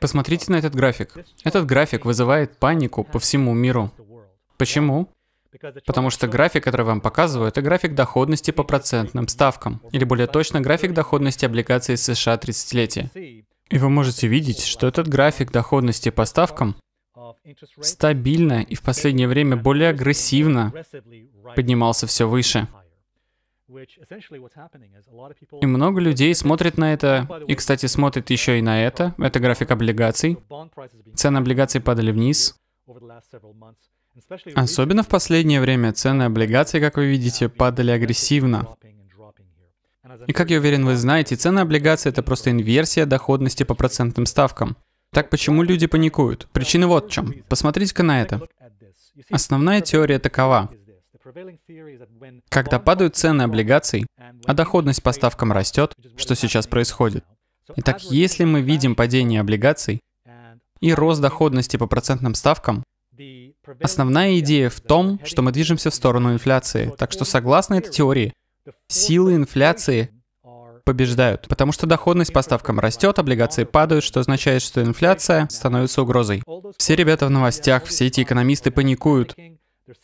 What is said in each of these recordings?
Посмотрите на этот график. Этот график вызывает панику по всему миру. Почему? Потому что график, который вам показывают, это график доходности по процентным ставкам, или более точно, график доходности облигаций США 30-летия. И вы можете видеть, что этот график доходности по ставкам стабильно и в последнее время более агрессивно поднимался все выше. И много людей смотрят на это, и, кстати, смотрит еще и на это. Это график облигаций. Цены облигаций падали вниз. Особенно в последнее время цены облигаций, как вы видите, падали агрессивно. И как я уверен, вы uh, знаете, цены облигаций — это просто инверсия доходности по процентным ставкам. Так почему люди паникуют? Причина вот в чем. Посмотрите-ка на это. Основная теория такова. Когда падают цены облигаций, а доходность по ставкам растет, что сейчас происходит. Итак, если мы видим падение облигаций и рост доходности по процентным ставкам, основная идея в том, что мы движемся в сторону инфляции. Так что, согласно этой теории, силы инфляции побеждают, потому что доходность по ставкам растет, облигации падают, что означает, что инфляция становится угрозой. Все ребята в новостях, все эти экономисты паникуют,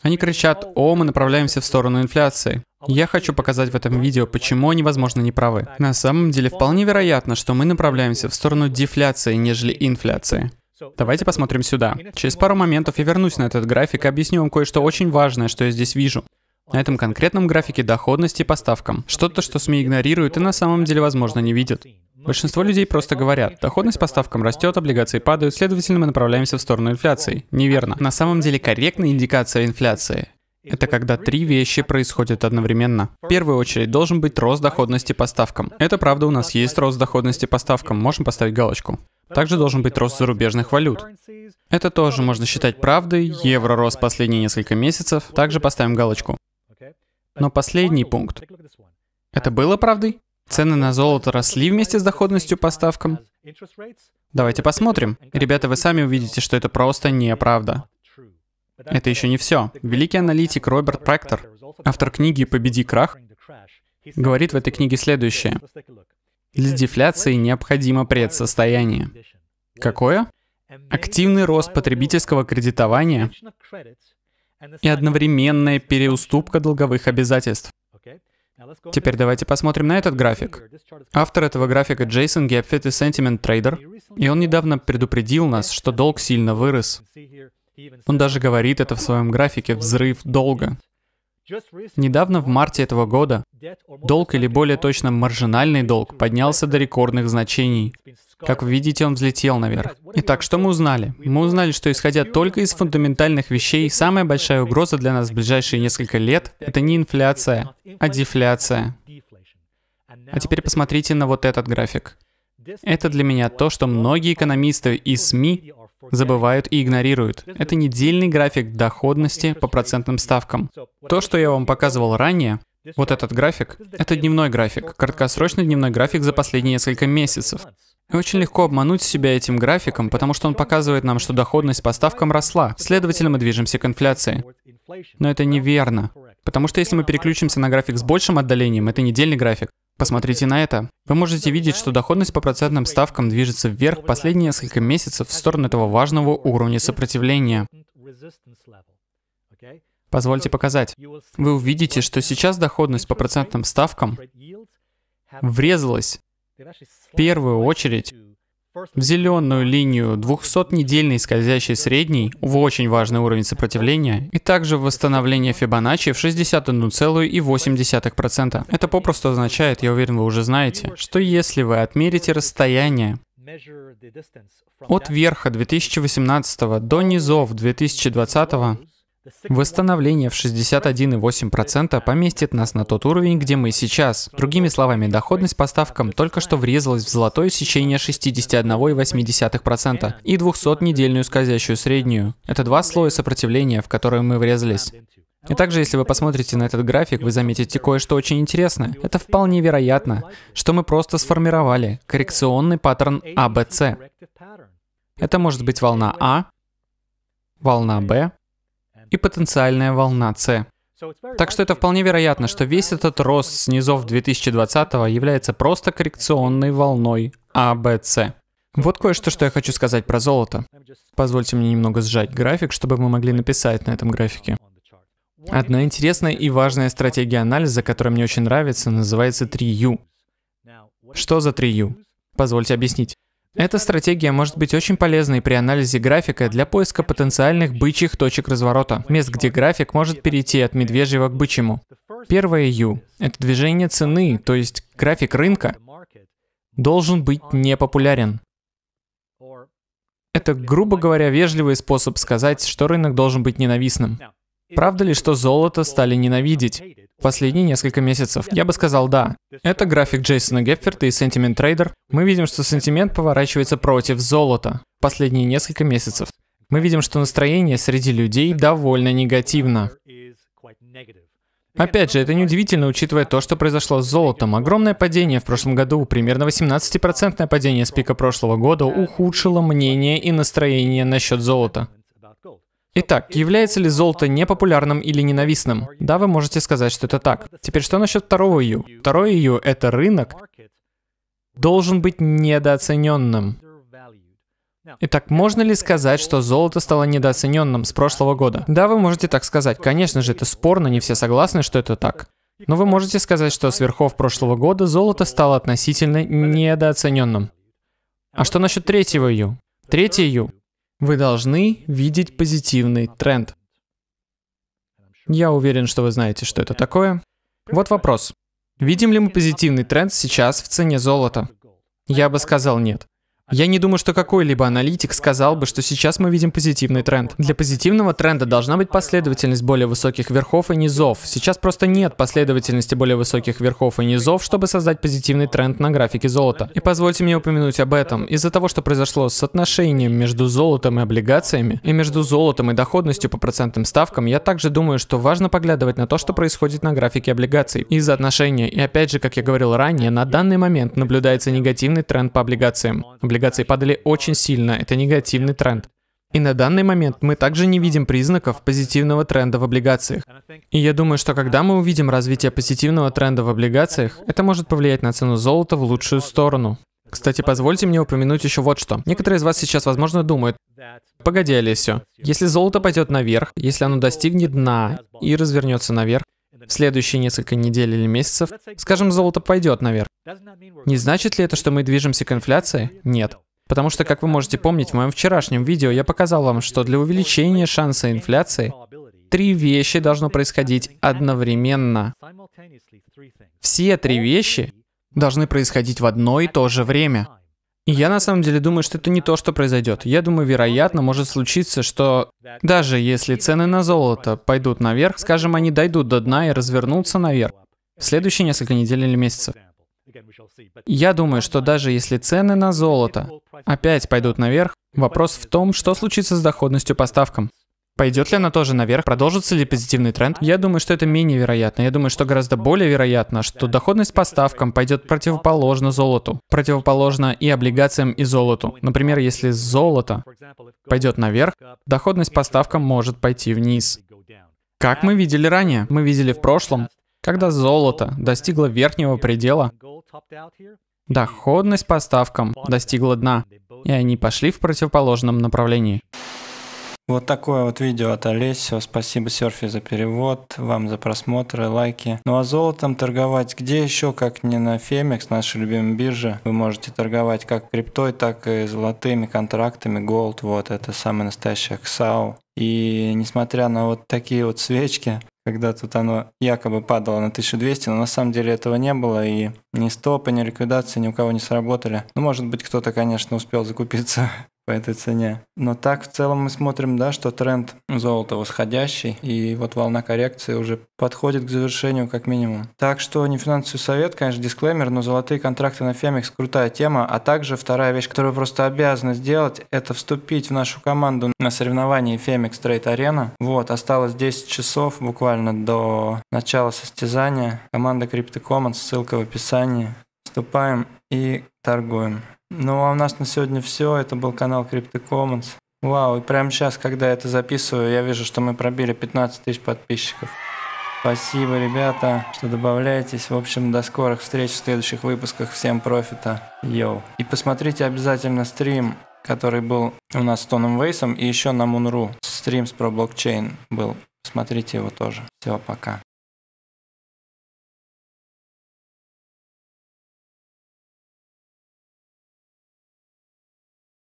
они кричат, о, мы направляемся в сторону инфляции. Я хочу показать в этом видео, почему они, возможно, не правы. На самом деле, вполне вероятно, что мы направляемся в сторону дефляции, нежели инфляции. Давайте посмотрим сюда. Через пару моментов я вернусь на этот график и объясню вам кое-что очень важное, что я здесь вижу. На этом конкретном графике доходности по ставкам. Что-то, что СМИ игнорируют и на самом деле, возможно, не видят. Большинство людей просто говорят, доходность по ставкам растет, облигации падают, следовательно, мы направляемся в сторону инфляции. Неверно. На самом деле корректная индикация инфляции это когда три вещи происходят одновременно. В первую очередь должен быть рост доходности по ставкам. Это правда, у нас есть рост доходности по ставкам, можем поставить галочку. Также должен быть рост зарубежных валют. Это тоже можно считать правдой, евро рос последние несколько месяцев, также поставим галочку. Но последний пункт. Это было правдой? Цены на золото росли вместе с доходностью поставкам. Давайте посмотрим. Ребята, вы сами увидите, что это просто неправда. Это еще не все. Великий аналитик Роберт Пректор, автор книги «Победи крах», говорит в этой книге следующее. Для дефляции необходимо предсостояние. Какое? Активный рост потребительского кредитования и одновременная переуступка долговых обязательств. Теперь давайте посмотрим на этот график. Автор этого графика Джейсон Гепфит из Sentiment Trader, и он недавно предупредил нас, что долг сильно вырос. Он даже говорит это в своем графике «взрыв долга». Недавно, в марте этого года, долг или более точно маржинальный долг поднялся до рекордных значений. Как вы видите, он взлетел наверх. Итак, что мы узнали? Мы узнали, что исходя только из фундаментальных вещей, самая большая угроза для нас в ближайшие несколько лет — это не инфляция, а дефляция. А теперь посмотрите на вот этот график. Это для меня то, что многие экономисты и СМИ забывают и игнорируют. Это недельный график доходности по процентным ставкам. То, что я вам показывал ранее, вот этот график, это дневной график, краткосрочный дневной график за последние несколько месяцев. И очень легко обмануть себя этим графиком, потому что он показывает нам, что доходность по ставкам росла, следовательно, мы движемся к инфляции. Но это неверно. Потому что если мы переключимся на график с большим отдалением, это недельный график, Посмотрите на это. Вы можете видеть, что доходность по процентным ставкам движется вверх последние несколько месяцев в сторону этого важного уровня сопротивления. Позвольте показать. Вы увидите, что сейчас доходность по процентным ставкам врезалась в первую очередь в зеленую линию 200-недельной скользящей средней в очень важный уровень сопротивления и также восстановление Фибоначчи в 61,8%. Это попросту означает, я уверен, вы уже знаете, что если вы отмерите расстояние от верха 2018 до низов 2020 Восстановление в 61,8% поместит нас на тот уровень, где мы сейчас. Другими словами, доходность по ставкам только что врезалась в золотое сечение 61,8% и 200-недельную скользящую среднюю. Это два слоя сопротивления, в которые мы врезались. И также, если вы посмотрите на этот график, вы заметите кое-что очень интересное. Это вполне вероятно, что мы просто сформировали коррекционный паттерн ABC. А Это может быть волна А, волна Б, и потенциальная волна С. Так что это вполне вероятно, что весь этот рост снизов низов 2020 является просто коррекционной волной ABC. А, вот кое-что, что я хочу сказать про золото. Позвольте мне немного сжать график, чтобы мы могли написать на этом графике. Одна интересная и важная стратегия анализа, которая мне очень нравится, называется 3U. Что за 3U? Позвольте объяснить. Эта стратегия может быть очень полезной при анализе графика для поиска потенциальных бычьих точек разворота, мест, где график может перейти от медвежьего к бычьему. Первое U — это движение цены, то есть график рынка, должен быть непопулярен. Это, грубо говоря, вежливый способ сказать, что рынок должен быть ненавистным. Правда ли, что золото стали ненавидеть? последние несколько месяцев? Я бы сказал да. Это график Джейсона Гепферта и Sentiment Trader. Мы видим, что сентимент поворачивается против золота последние несколько месяцев. Мы видим, что настроение среди людей довольно негативно. Опять же, это неудивительно, учитывая то, что произошло с золотом. Огромное падение в прошлом году, примерно 18% падение с пика прошлого года, ухудшило мнение и настроение насчет золота. Итак, является ли золото непопулярным или ненавистным? Да, вы можете сказать, что это так. Теперь что насчет второго Ю? Второе Ю — это рынок, должен быть недооцененным. Итак, можно ли сказать, что золото стало недооцененным с прошлого года? Да, вы можете так сказать. Конечно же, это спорно, не все согласны, что это так. Но вы можете сказать, что сверхов прошлого года золото стало относительно недооцененным. А что насчет третьего Ю? Третье Ю вы должны видеть позитивный тренд. Я уверен, что вы знаете, что это такое. Вот вопрос. Видим ли мы позитивный тренд сейчас в цене золота? Я бы сказал нет. Я не думаю, что какой-либо аналитик сказал бы, что сейчас мы видим позитивный тренд. Для позитивного тренда должна быть последовательность более высоких верхов и низов. Сейчас просто нет последовательности более высоких верхов и низов, чтобы создать позитивный тренд на графике золота. И позвольте мне упомянуть об этом. Из-за того, что произошло с соотношением между золотом и облигациями, и между золотом и доходностью по процентным ставкам, я также думаю, что важно поглядывать на то, что происходит на графике облигаций. Из-за отношения, и опять же, как я говорил ранее, на данный момент наблюдается негативный тренд по облигациям облигации падали очень сильно, это негативный тренд. И на данный момент мы также не видим признаков позитивного тренда в облигациях. И я думаю, что когда мы увидим развитие позитивного тренда в облигациях, это может повлиять на цену золота в лучшую сторону. Кстати, позвольте мне упомянуть еще вот что. Некоторые из вас сейчас, возможно, думают, погоди, Олесио, если золото пойдет наверх, если оно достигнет дна и развернется наверх, в следующие несколько недель или месяцев, скажем, золото пойдет наверх. Не значит ли это, что мы движемся к инфляции? Нет. Потому что, как вы можете помнить, в моем вчерашнем видео я показал вам, что для увеличения шанса инфляции три вещи должно происходить одновременно. Все три вещи должны происходить в одно и то же время я на самом деле думаю, что это не то, что произойдет. Я думаю, вероятно, может случиться, что даже если цены на золото пойдут наверх, скажем, они дойдут до дна и развернутся наверх в следующие несколько недель или месяцев. Я думаю, что даже если цены на золото опять пойдут наверх, вопрос в том, что случится с доходностью по ставкам. Пойдет ли она тоже наверх? Продолжится ли позитивный тренд? Я думаю, что это менее вероятно. Я думаю, что гораздо более вероятно, что доходность по ставкам пойдет противоположно золоту. Противоположно и облигациям, и золоту. Например, если золото пойдет наверх, доходность по ставкам может пойти вниз. Как мы видели ранее, мы видели в прошлом, когда золото достигло верхнего предела, доходность по ставкам достигла дна, и они пошли в противоположном направлении. Вот такое вот видео от Олесио. Спасибо Серфи за перевод, вам за просмотры, лайки. Ну а золотом торговать где еще, как не на Фемикс, нашей любимой бирже. Вы можете торговать как криптой, так и золотыми контрактами, голд. Вот это самый настоящий аксау. И несмотря на вот такие вот свечки, когда тут оно якобы падало на 1200, но на самом деле этого не было, и ни стопы, ни ликвидации ни у кого не сработали. Ну, может быть, кто-то, конечно, успел закупиться по этой цене. Но так в целом мы смотрим, да, что тренд золота восходящий, и вот волна коррекции уже подходит к завершению как минимум. Так что не финансовый совет, конечно, дисклеймер, но золотые контракты на Фемикс крутая тема, а также вторая вещь, которую вы просто обязаны сделать, это вступить в нашу команду на соревновании Фемикс Трейд Арена. Вот, осталось 10 часов буквально до начала состязания. Команда Crypto Commons, ссылка в описании. Вступаем и торгуем. Ну, а у нас на сегодня все. Это был канал Crypto Commons. Вау, и прямо сейчас, когда я это записываю, я вижу, что мы пробили 15 тысяч подписчиков. Спасибо, ребята, что добавляетесь. В общем, до скорых встреч в следующих выпусках. Всем профита. Йоу. И посмотрите обязательно стрим, который был у нас с Тоном Вейсом и еще на Мунру. Стрим с про блокчейн был. Смотрите его тоже. Все, пока.